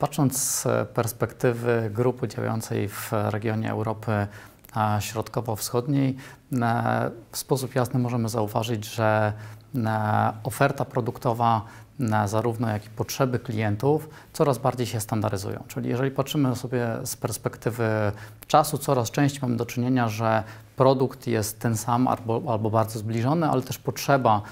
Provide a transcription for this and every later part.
Patrząc z perspektywy grupy działającej w regionie Europy e, Środkowo-Wschodniej, e, w sposób jasny możemy zauważyć, że e, oferta produktowa zarówno jak i potrzeby klientów coraz bardziej się standaryzują. Czyli jeżeli patrzymy sobie z perspektywy czasu, coraz częściej mamy do czynienia, że produkt jest ten sam albo, albo bardzo zbliżony, ale też potrzeba,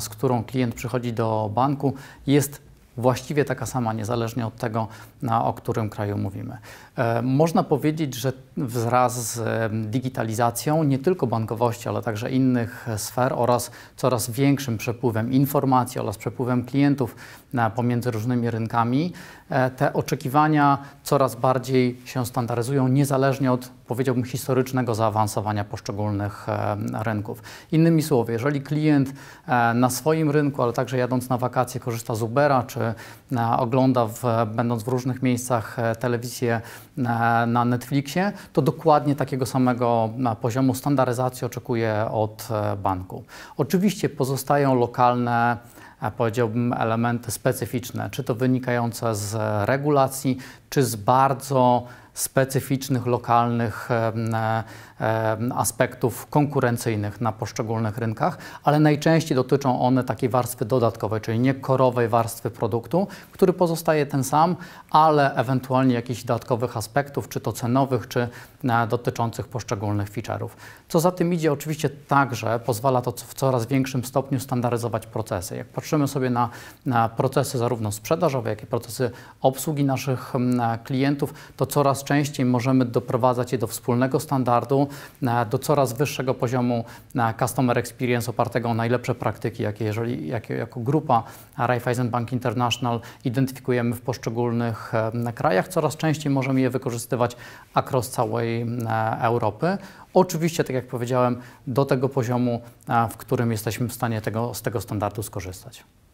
z którą klient przychodzi do banku, jest właściwie taka sama, niezależnie od tego, na, o którym kraju mówimy. E, można powiedzieć, że wraz z digitalizacją nie tylko bankowości, ale także innych sfer oraz coraz większym przepływem informacji oraz przepływem klientów na, pomiędzy różnymi rynkami, e, te oczekiwania coraz bardziej się standaryzują, niezależnie od, powiedziałbym, historycznego zaawansowania poszczególnych e, rynków. Innymi słowy, jeżeli klient e, na swoim rynku, ale także jadąc na wakacje korzysta z Ubera czy E, ogląda, w, będąc w różnych miejscach e, telewizję e, na Netflixie, to dokładnie takiego samego poziomu standaryzacji oczekuje od banku. Oczywiście pozostają lokalne powiedziałbym, elementy specyficzne, czy to wynikające z regulacji, czy z bardzo specyficznych, lokalnych aspektów konkurencyjnych na poszczególnych rynkach, ale najczęściej dotyczą one takiej warstwy dodatkowej, czyli nie korowej warstwy produktu, który pozostaje ten sam, ale ewentualnie jakichś dodatkowych aspektów, czy to cenowych, czy e, dotyczących poszczególnych feature'ów. Co za tym idzie, oczywiście także pozwala to w coraz większym stopniu standaryzować procesy. Jak patrzymy sobie na, na procesy zarówno sprzedażowe, jak i procesy obsługi naszych e, klientów, to coraz częściej możemy doprowadzać je do wspólnego standardu, e, do coraz wyższego poziomu e, customer experience opartego o najlepsze praktyki, jakie jeżeli jakie jako grupa Raiffeisen Bank International identyfikujemy w poszczególnych e, krajach. Coraz częściej możemy je wykorzystywać across całej Europy. Oczywiście, tak jak powiedziałem, do tego poziomu, w którym jesteśmy w stanie tego, z tego standardu skorzystać.